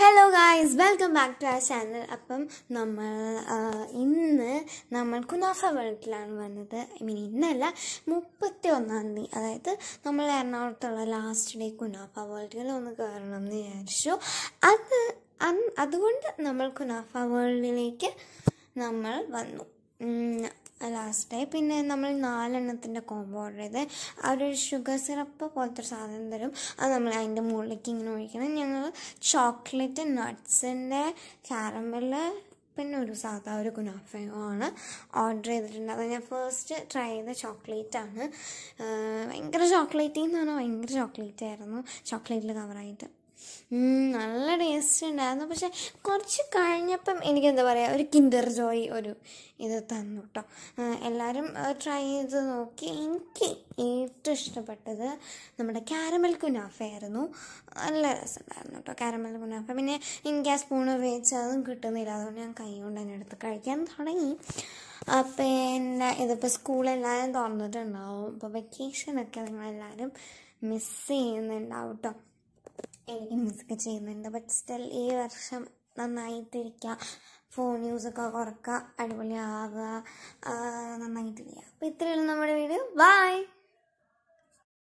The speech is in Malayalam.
hello guys welcome back to ആ ചാനൽ അപ്പം നമ്മൾ ഇന്ന് നമ്മൾ കുനാഫ വേൾഡിലാണ് വന്നത് ഐ മീൻ ഇന്നല്ല മുപ്പത്തി ഒന്നാം തീയതി അതായത് നമ്മൾ എറണാകുളത്തുള്ള ലാസ്റ്റ് ഡേ കുനാഫ വേൾഡിൽ ഒന്ന് കയറണം എന്ന് വിചാരിച്ചു അത് അതുകൊണ്ട് നമ്മൾ കുനാഫ വേൾഡിലേക്ക് നമ്മൾ വന്നു ലാസ്റ്റായി പിന്നെ നമ്മൾ നാലെണ്ണത്തിൻ്റെ കോംബോ ഓർഡർ ചെയ്ത് അവിടെ ഒരു ഷുഗർ സിറപ്പ് പോലത്തെ ഒരു സാധനം തരും അത് നമ്മൾ അതിൻ്റെ മുകളിലേക്ക് ഇങ്ങനെ ഒഴിക്കണം ഞങ്ങൾ ചോക്ലേറ്റ് നട്ട്സിൻ്റെ ക്യാരമല് പിന്നെ ഒരു സാധാ ഒരു ഗുനാഫയോ ആണ് ഓർഡർ ചെയ്തിട്ടുണ്ട് അത് ഞാൻ ഫസ്റ്റ് ട്രൈ ചെയ്ത ചോക്ലേറ്റാണ് ഭയങ്കര ചോക്ലേറ്റിൽ പറഞ്ഞാൽ ഭയങ്കര ചോക്ലേറ്റ് ആയിരുന്നു ചോക്ലേറ്റിൽ കവറായിട്ട് നല്ല ടേസ്റ്റ് ഉണ്ടായിരുന്നു പക്ഷെ കുറച്ച് കഴിഞ്ഞപ്പം എന്താ പറയുക ഒരു കിൻഡർ ജോയ് ഒരു ഇത് തന്നു കേട്ടോ എല്ലാവരും ട്രൈ ചെയ്ത് നോക്കി എനിക്ക് ഏറ്റവും ഇഷ്ടപ്പെട്ടത് നമ്മുടെ കാരമൽ കുനാഫ ആയിരുന്നു നല്ല രസമുണ്ടായിരുന്നു കേട്ടോ കാരമൽ കുനാഫ പിന്നെ എനിക്ക് ആ സ്പൂൺ ഉപയോഗിച്ച് അതും കിട്ടുന്നില്ല അതുകൊണ്ട് ഞാൻ കൈ കൊണ്ട് തന്നെ എടുത്ത് കഴിക്കാൻ തുടങ്ങി പിന്നെ ഇതിപ്പോൾ സ്കൂളെല്ലാവരും തുറന്നിട്ടുണ്ടാവും ഇപ്പോൾ വെക്കേഷനൊക്കെ നിങ്ങളെല്ലാവരും മിസ് ചെയ്യുന്നുണ്ടാവും കേട്ടോ എനിക്ക് മ്യൂസിക് ചെയ്യുന്നുണ്ട് ബട്ട് സ്റ്റിൽ ഈ വർഷം നന്നായിട്ടിരിക്കുക ഫോൺ യൂസൊക്കെ കുറക്കുക അടിപൊളിയാവുക നന്നായിട്ടിരിക്കുക അപ്പോൾ ഇത്രയുള്ള നമ്മുടെ വീഡിയോ